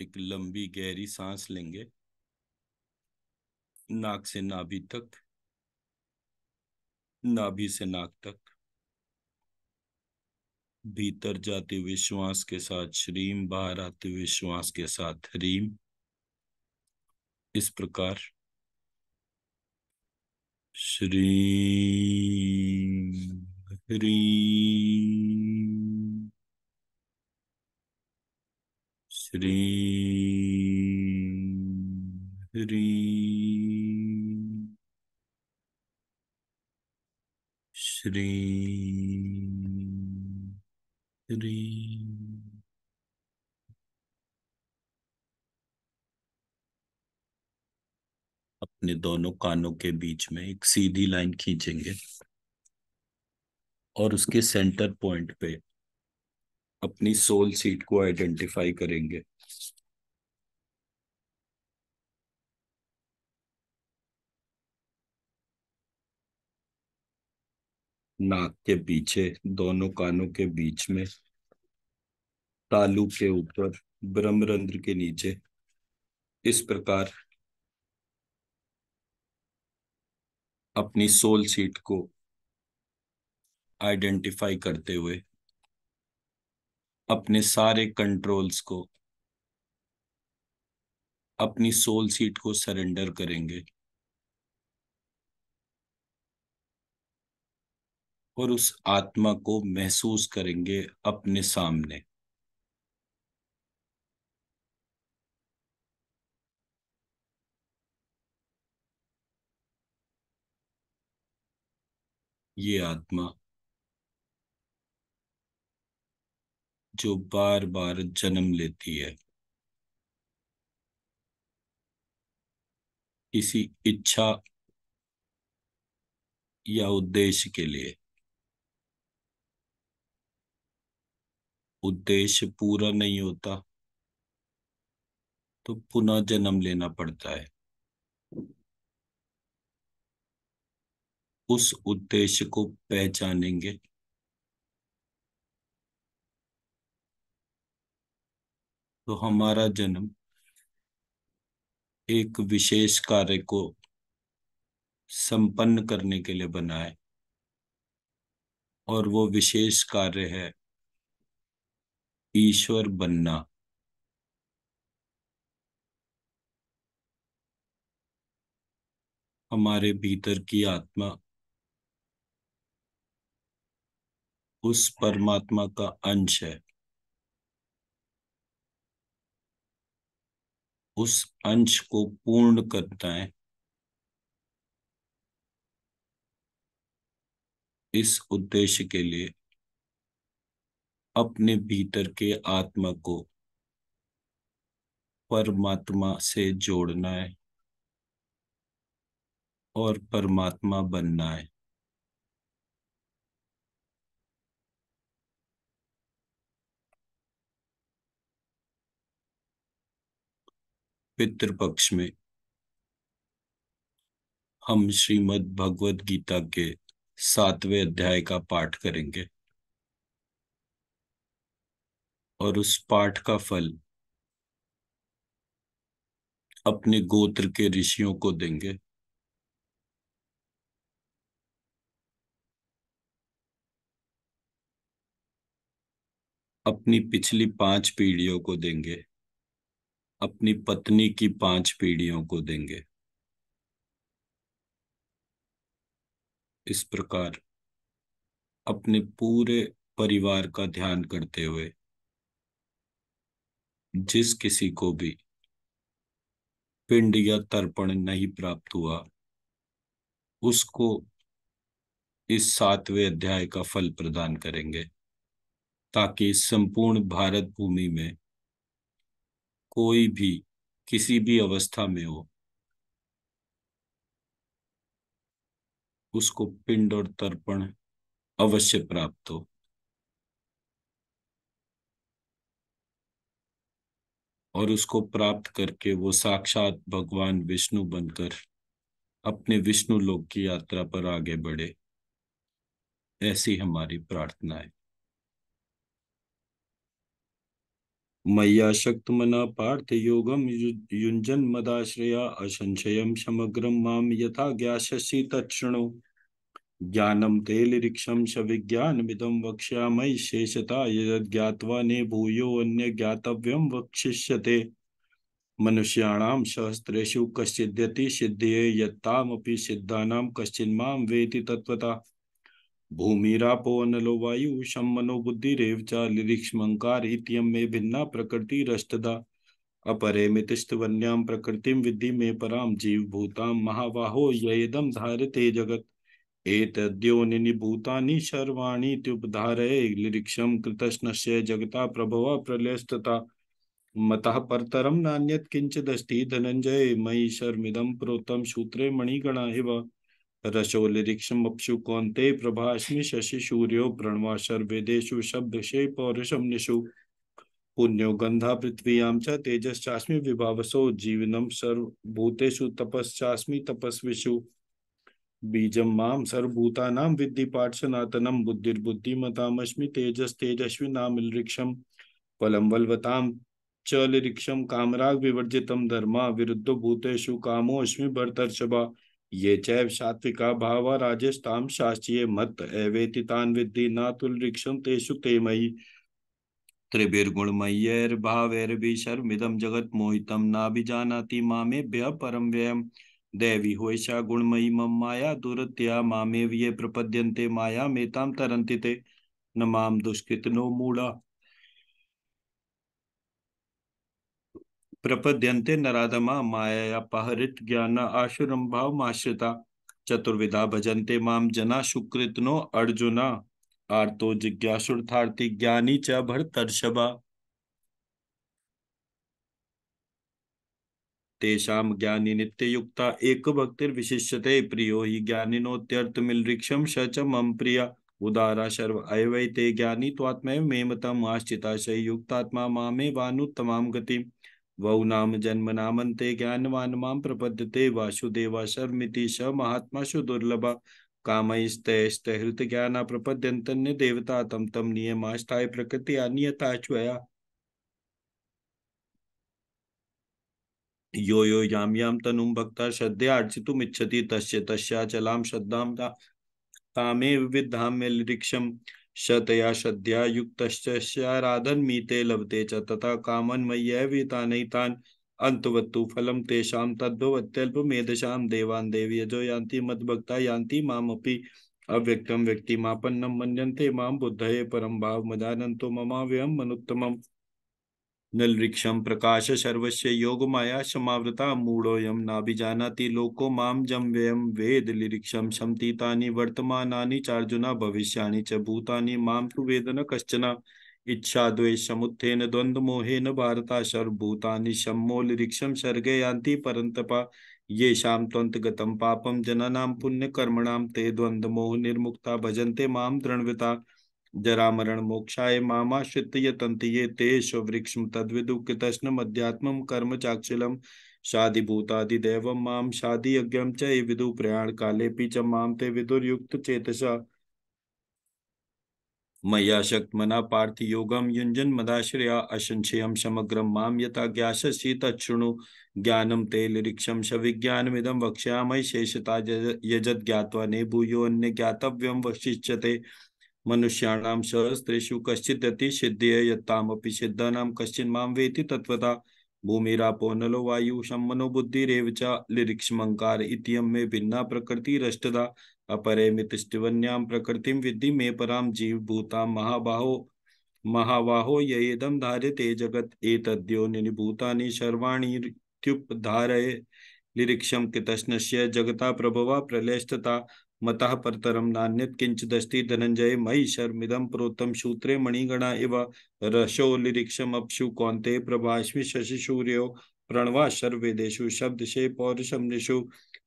एक लंबी गहरी सांस लेंगे नाक से नाभि तक नाभि से नाक तक भीतर जाते हुए श्वास के साथ श्रीम बाहर आते हुए श्वास के साथ हरीम इस प्रकार श्री ह्री श्री ह्री श्री ह्री अपने दोनों कानों के बीच में एक सीधी लाइन खींचेंगे और उसके सेंटर पॉइंट पे अपनी सोल सीट को आइडेंटिफाई करेंगे नाक के पीछे दोनों कानों के बीच में तालू के ऊपर ब्रह्मरंध्र के नीचे इस प्रकार अपनी सोल सीट को आइडेंटिफाई करते हुए अपने सारे कंट्रोल्स को अपनी सोल सीट को सरेंडर करेंगे और उस आत्मा को महसूस करेंगे अपने सामने ये आत्मा जो बार बार जन्म लेती है किसी इच्छा या उद्देश्य के लिए उद्देश्य पूरा नहीं होता तो पुनः जन्म लेना पड़ता है उस उद्देश्य को पहचानेंगे तो हमारा जन्म एक विशेष कार्य को संपन्न करने के लिए बना है और वो विशेष कार्य है ईश्वर बनना हमारे भीतर की आत्मा उस परमात्मा का अंश है उस अंश को पूर्ण करता है इस उद्देश्य के लिए अपने भीतर के आत्मा को परमात्मा से जोड़ना है और परमात्मा बनना है पितृपक्ष में हम श्रीमद् भगवद गीता के सातवें अध्याय का पाठ करेंगे और उस पाठ का फल अपने गोत्र के ऋषियों को देंगे अपनी पिछली पांच पीढ़ियों को देंगे अपनी पत्नी की पांच पीढ़ियों को देंगे इस प्रकार अपने पूरे परिवार का ध्यान करते हुए जिस किसी को भी पिंड या तर्पण नहीं प्राप्त हुआ उसको इस सातवें अध्याय का फल प्रदान करेंगे ताकि संपूर्ण भारत भूमि में कोई भी किसी भी अवस्था में हो उसको पिंड और तर्पण अवश्य प्राप्त हो और उसको प्राप्त करके वो साक्षात भगवान विष्णु बनकर अपने विष्णु लोक की यात्रा पर आगे बढ़े ऐसी हमारी प्रार्थना है शक्त मना पार्थ योगम युंजन मदाश्रया असंशयम समग्रम माम यथा ज्ञाशी तत्णु ज्ञानम ऋक्षम स विज्ञान विदम वक्ष्यामय शेषता यद्ञावा ने भूयो अन्य ज्ञातव्यम वक्षिष्यते मनुष्याण सहस्रेशु कश्चिद्यति सिद्धये यत्तामपि सिद्धानाम कश्चिन्माम वेति तत्वता भूमिरापो वायु शम मनो बुद्धिरेव च लिरीक्षमकार इतियम में भिन्ना प्रकृति रष्टदा अपरे मितिष्टवन्याम प्रकृतिम विद्धि में पराम जीव भूताम महावाहो येदम ते जगत द्योनि भूतानि सर्वाणि त्युपधारये लिरीक्षम कृतस्नस्य जगता प्रभवा प्रलयस्तता मतः परतरम नान्यत किंचिदस्ति धनंजय मयि शर्मिदम प्रोतम सूत्रे मणिगणा इव रसोलिरीक्षमपु कौंते प्रभाष्मी शशि सूर्यो प्रणवा शब्द शब्दशे पौरषम निषु पुण्यो गंधा पृथ्वीयां च तेजश्चास्मी विभावसो जीवनम सर्वभूतेषु तपश्चास्मी तपस्विषु बीजम माम सर्वभूतानां विद्धि पाठ सनातनम नाम तेजस्तेजस्विनामिलृक्षम फलम बलवताम च लिरीक्षम कामराग विवर्जितम धर्मा विरुद्ध भूतेषु कामोऽस्मि भर्तर्षभा ये चैव सात्विका भाव राजस्ताम शास्त्रीय मत एवेति तान विद्धि नातुलक्षम तेषु ते मयि त्रिभिर्गुणमयैर्भावैर्भिशर्मिदं जगत् मोहितं नाभिजानाति मामेभ्यः परं व्ययं दैवी हो गुणमयी मम माया दुरत्या मामेव ये प्रपद्यन्ते मायामेतां तरन्ति ते न मां दुष्कृतनो मूढा प्रपद्यंते नराधमा माया पहरित ज्ञान आशुरम भाव माश्रिता चतुर्विधा भजन्ते माम जना सुकृतनो अर्जुना आर्तो जिज्ञासुर्थार्थी ज्ञानी च भरतर्षभा तेषाम ज्ञानी नित्य युक्ता एक भक्तिर विशिष्यते प्रियो हि मिल ज्ञानिनोत्यर्थमिलृक्षम स च मम प्रिय उदारा सर्व अयवैते ज्ञानी त्वात्मैव मेमतम आश्चिता युक्तात्मा मामे वानुत्तमां गतिम् वौ नाम जन्म नामंते ज्ञानवान माम प्रपद्यते वासुदेवा शर्मिति स महात्माशु दुर्लभा कामयस्त हृत ज्ञान प्रपद्यंतन्य देवता तम तम नियमाष्टाय प्रकृति अनियता चया यो यो याम याम तनु भक्ता श्रद्धा अर्चित इच्छति तस्य तस्याचलाम श्रद्धाम तामे विविधाम लिरिक्षम शतया युक्त युक्तश्चाराधन मीते लभते च तथा कामन मय्यवीतानैतान अंतवत्तु फलम तेषा तद्भवत्यल्प मेधशा देवान् देवी यजो यान्ति मद्भक्ता यान्ति मामपि अव्यक्तम व्यक्तिमापन्नम मन्यन्ते माम बुद्धये परम भाव मदानन्तो ममाव्ययम मनुत्तमम नलरिक्षम प्रकाश शर्व योग माया समावृता मूढ़ोयम नाभिजानाति लोको माम जम व्ययम वेद लिरीक्षम क्षमतीता वर्तमान चार्जुना भविष्या च भूतानि माम तो वेद न कशन इच्छा द्वेष समुत्थेन द्वंद्व मोहेन भारता सर्वभूतानि सम्मोलिरीक्षम सर्गे यान्ति परन्तपा ये शाम पापम जनानाम पुण्य कर्मणाम ते द्वंद्व मोह निर्मुक्ता भजन्ते माम जरामरण मोक्षाए मामाश्रित्य ये तेष वृक्ष तद्विदु कृतश्न मध्यात्म कर्म चाक्षिलम शादी देव माम शादी यज्ञम च विदु प्रयाण काले पी च माम ते विदुर्युक्त चेतसा मया मना पार्थ योगम युंजन मदाश्रया अशंशयम समग्रम माम यथा ज्ञास शीतच्छृणु ज्ञानम ते लिरीक्षम सविज्ञानमिदम वक्ष्यामय शेषता यजत ज्ञात्वा ने भूयो अन्य ज्ञातव्यम वशिष्यते मनुष्याणाम सहस्त्रेषु कश्चिदति सिद्धियतामपि सिद्धानाम कश्चिन माम वेति तत्वता भूमिरापो नलो वायु शमनो बुद्धिरेव च इतियम में भिन्ना प्रकृति रष्टदा अपरेमित प्रकृति विद्धि मे पराम जीवभूता महाबाहो महाबाहो येदम ते जगत एतद्यो निभूतानि सर्वाणि त्युप धारय लिरिक्षम जगता प्रभवा प्रलेष्टता मत परतरम नान्यत किंचदस्ति धनंजय मयि शर्मिदम प्रोतम शूत्रे मणिगणा इव रशो लिरीक्षम अपशु कौंते प्रभाष्मी शशि सूर्यो प्रणवा शर्वेदेशु शब्द से पौरुषम निषु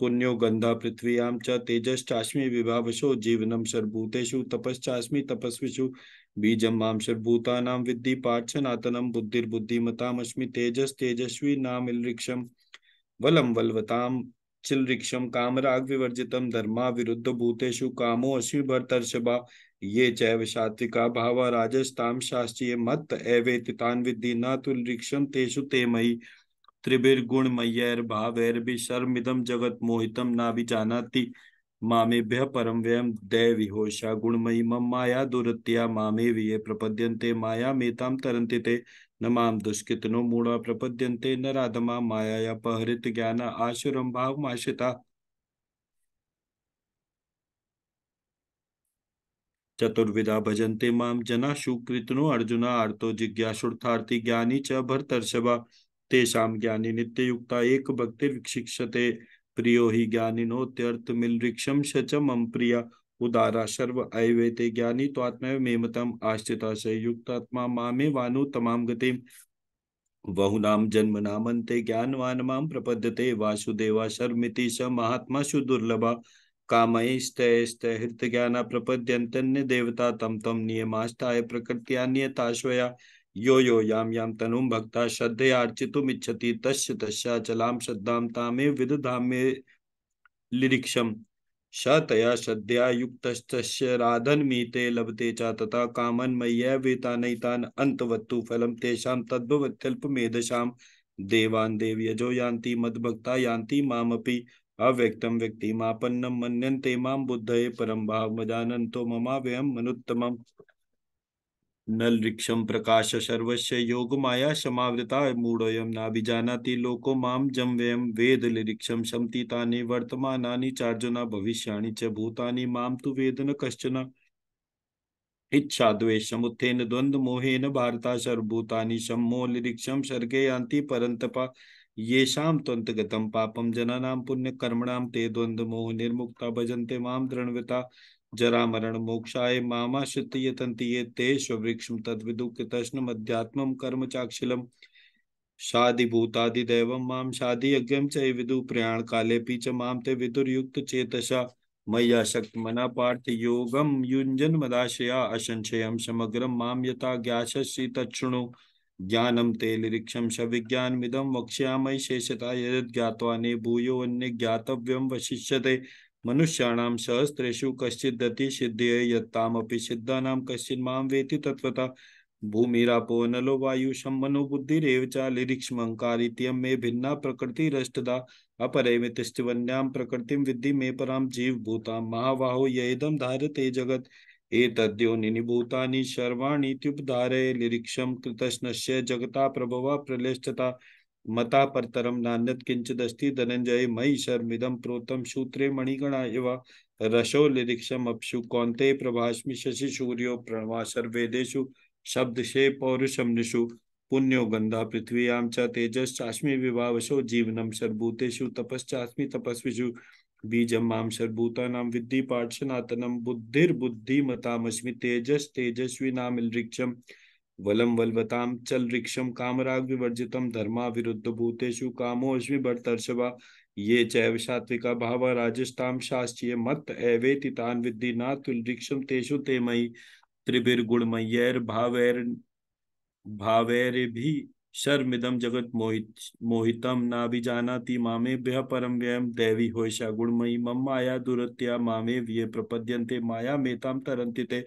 पुण्यो गंधा पृथ्वीयां च तेजश्चाश्मी विभावशो जीवनम शर्भूतेषु तपश्चाश्मी तपस्विषु बीजम माम सर्वभूतानां विद्धि पाठ्यनातनम बुद्धिर्बुद्धिमतामस्मि तेजस्तेजस्वी तेजस्वी वलम वलवताम चिलरिक्षम कामराग विवर्जितम धर्मा विरुद्ध भूतेषु कामो अश्विभर्तर्षभा ये चैव सात्विका भाव राजस्ताम शास्त्रीय मत एवेतितान विद्धि न तुलरिक्षम तेषु ते मयि भी शर्मिदम जगत मोहितम ना भी जानाति मामेभ्य परम व्ययम दय विहोषा गुणमयी मम माया दुरत्या मामे विये प्रपद्यन्ते माया मेताम तरन्ति ते नमाम दुष्कृतनो मूढ़ प्रपद्यन्ते नराधमा मायाया पहरित ज्ञान आशुरम भाव आशिता चतुर्विधा भजन्ते माम जना शुकृतनो अर्जुन आर्तो जिज्ञासुर्थार्थी ज्ञानी च भरतर्षभा तेषाम ज्ञानी नित्ययुक्ता एक भक्तिर्शिक्षते प्रियो हि ज्ञानिनोत्यर्थ मिलृक्षम शचमम प्रिया उदारा सर्व अयवेते ज्ञानी तो आत्मा मेमतम आश्चिता युक्त आत्मा मामे वानु तमाम गति बहुनाम जन्म नामंते ज्ञानवान माम प्रपद्यते वासुदेवा शर्मिति स महात्मा सुदुर्लभा कामय स्तय हृत ज्ञान प्रपद्यंतन्य देवता तम तम नियमास्ताय प्रकृत्यान्यताश्वया यो यो याम याम तनु भक्ता श्रद्धे श्रद्धयार्चितुमिच्छति तस्य तस्या चलाम श्रद्धा तामे विदधामे लिरीक्षम शतया सद्या युक्त राधन मीते लभते चा तथा कामन मय्य वेतानयतान अंतवत्तु फलम तेषा तद्भवत्यल्प मेधशाम देवान यजो यान्ति मद्भक्ता यान्ति मामपि अव्यक्तम व्यक्तिमापन्नम मन्यन्ते माम बुद्धये परम भाव मजानन्तो ममा व्ययम मनुत्तमम नल ऋक्षम प्रकाश सर्वस्व योग माया समावृता मूढ़ोयम नाभिजाति लोको माम जम व्ययम वेद लिरीक्षम शमतीता वर्तमान चार्जुना भविष्या च भूतानि माम तु वेद न कश्चन इच्छा द्वेष समुत्थेन द्वंद मोहन भारता सर्वभूतानि सम्मोह लिरीक्षम सर्गे यान्ति परन्तपा येषाम पापम जनानाम पुण्य कर्मणाम ते द्वंद मोह निर्मुक्ता भजन्ते माम दृणवता जरा मरण मोक्षाए मामा श्रुतिय तंतीय तेष वृक्षम तद्विदु कृतश्न मध्यात्म कर्म चाक्षिलम शादि भूतादिदेव माम शादि यज्ञम च विदु प्रयाण काले पीच माम ते विदुर्युक्त चेतशा मैया शक्त मना पार्थ योगम युंजन मदाशया असंशयम समग्रम माम यता ज्ञाशी तच्छृणु ज्ञानम ते लिरीक्षम स विज्ञानमिदम वक्ष्यामय शेषता यद ज्ञावा ने भूयो अन्य ज्ञातव्यम वशिष्यते मनुष्याण सहस्रेशु कशिदति सिद्धे यत्तामपि सिद्धा कश्चिन मेति वेति तत्वता भूमिरापो नलो वायु शमनो बुद्धिरेव मे भिन्ना प्रकृतिरष्टदा अपरे अपरैमित स्टिवन्याम प्रकृतिम विद्धि मे परा जीवभूता महावाहो महाबाहो येदम धारते जगत एतद्योनिभूतानि सर्वाणीत्युपधारे लिरीक्षम कृतश्न जगता प्रभवा प्रलेष्टता मता परतरम नान्यत किंचिदस्ति धनंजय मयि शर्मिदम प्रोतम सूत्रे मणिगणा इव रसो लिरीक्षम अपशु कौंते प्रभाष्मि शशि सूर्यो प्रणवा सर्वेदेशु शब्द से पौरुषम निषु पुण्यो गंधा पृथ्वीयाम च तेजस्ास्मी विभावशो जीवनम सर्वभूतेषु तपस्ास्मी तपस्विषु बीजम माम सर्वभूतानाम विद्धि पाठशनातनम बुद्धिर्बुद्धिमतामस्मि तेजस तेजस्वी नाम वलम वलवताम चल रिक्षम कामराग विवर्जितम धर्मा विरुद्ध भूतेषु कामोश्वि भरतर्षवा ये चैव सात्विका भाव राजस्ताम शास्त्रीय मत एवेति तान विद्धि ना तुल रिक्षम तेषु ते मई त्रिभिर गुणमयैर भावैर भावैर भी शर्मिदम जगत मोहित मोहितम ना भी जाना ती मामे ब्य परम व्ययम दैवी होशा गुणमयी मम माया दुरत्या मामे व्यय प्रपद्यंते माया मेताम तरंतिते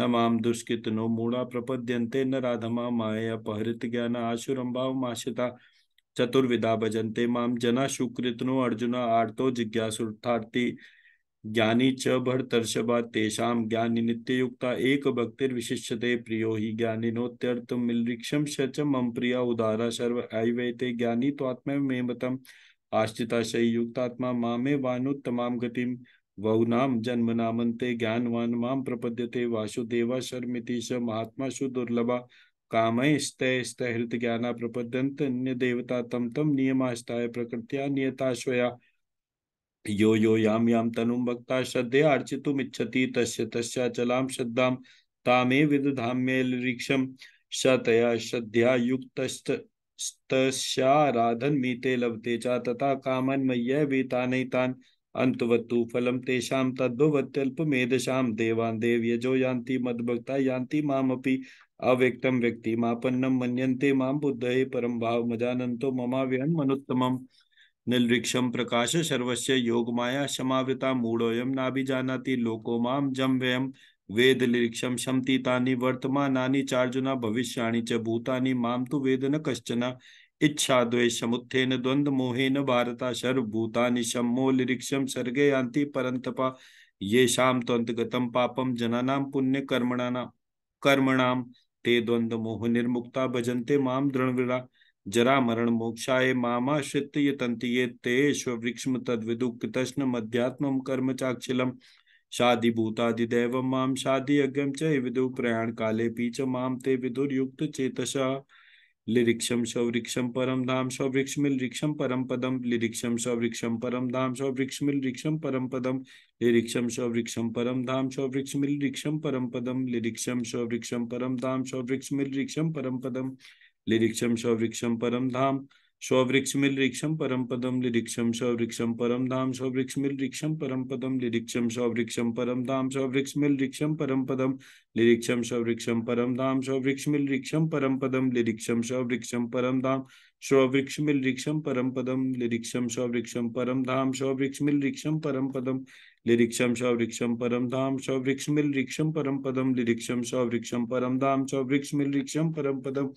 न माम दुष्कृत नो मूढ़ा प्रपद्यंते न राधमा माय अपहृत ज्ञान आशुरम भाव माशिता चतुर्विदा भजन्ते माम जना नो अर्जुन आर्तो जिज्ञासुर्थार्थी ज्ञानी च भरतर्षभा तेषाम ज्ञानी युक्ता एक विशिष्यते प्रियो हि ज्ञानिनोत्यर्थम मिलृक्षम शचम मम प्रिया उदारा सर्व अवैते ज्ञानी तो मे में मतम आश्चिता शयी मामे वानुत्तमाम गतिम बहुनाम जन्म नामंते ज्ञानवान माम प्रपद्यते वासुदेवा शर्मिति स महात्मा सुदुर्लभा कामैस्तैस्तहृत ज्ञान प्रपद्यंत अन्य देवता तम तम नियमास्ताय प्रकृतिया नियताश्वया यो यो याम याम तनुम भक्ता श्रद्धया अर्चितुमिच्छति तस्य तस्याचलां श्रद्धां तामे विदधाम्ये शतया श्रद्धया युक्त तस्याराधन मीते लभते चा तथा कामन्मय्य वीतानैतान् अंतवत्तु फलम तेषाम देवान देव यजो यान्ति मद्भक्ता यान्ति मामपि अव्यक्तम व्यक्ति मापन्नम मन्यन्ते माम बुद्धये परम भाव मजानन्तो ममाव्यन मनुत्तमम निर्वृक्षम प्रकाश सर्वस्य योग माया समावृता मूढ़ोयम नाभिजानाति लोको माम जम व्ययम वेद लिरीक्षम शमतीतानि वर्तमानानि चार्जुना भविष्याणि च भूतानि माम तु वेद न कश्चन इच्छा द्वेष मुत्थेन द्वंद मोहेन भारता सर्वभूतानि सम्मोलिरिक्षम सर्गे यान्ति परंतपा ये शाम त्वंतगतम पापम जनानाम पुण्य कर्मणाना कर्मणाम ते द्वंद मोह निर्मुक्ता भजन्ते माम दृणविड़ा जरा मरण मोक्षाए मामाश्रित ये तंति ये ते स्वृक्षम तद्विदु कृतश्न मध्यात्म कर्म चाक्षिलम शादी भूतादिदेव माम शादी यज्ञम च विदु प्रयाण काले पीच माम ते विदुर युक्त चेतसा लिरिक्षम सवृक्षम परम धाम वृक्ष मिल रिक्षम परम पदम लिरिक्षम सवृक्षम परम धाम वृक्ष मिल रिक्षम परम पदम लिरिक्षम सवृक्षम परम धाम वृक्ष मिल रिक्षम परम पदम लिरिक्षम सवृक्षम परम धाम वृक्ष मिल रिक्षम परम पदम लिरिक्षम सवृक्षम परम धाम स्वृक्ष मिल रिक्षम परम पदम लिरिक्षम स्वृक्षम परम धाम स्वृक्ष मिल रिक्षम परम पदम लिरिक्षम स्वृक्षम परम धाम स्वृक्ष मिल रिक्षम परम पदम लिरिक्षम स्वृक्षम परम धाम स्वृक्ष मिल रिक्षम परम पदम लिरिक्षम स्वृक्षम परम धाम स्वृक्ष मिल रिक्षम परम पदम लिरिक्षम स्वृक्षम परम धाम स्वृक्ष मिल रिक्षम परम पदम लिरिक्षम स्वृक्षम परम धाम स्वृक्ष मिल रिक्षम परम पदम लिरिक्षम स्वृक्षम परम धाम स्वृक्ष मिल रिक्षम परम पदम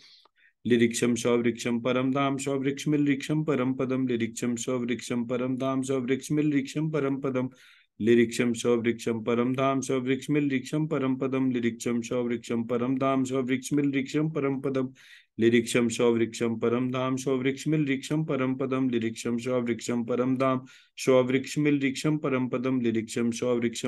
लिरीक्षम सवृक्षम परम धाम मिल मिलरीक्षम परम पदम लिरीक्षम सवृक्षम परम धाम मिल मिलरीक्षम परम पदम लिरीक्षम स्वृक्ष परम धाम मिल मिलरीक्षम परम पदम लिरीक्षम सवृक्षम परम धाम मिल मिलरीक्षम परम पदम लिरीक्षम सवृक्षम परम धाम मिल मिलरीक्षम परम पदम लिरीक्षम सवृक्षम परम धाम मिल मिलरीक्षम परम पदम लिरीक्षम स्वृक्षम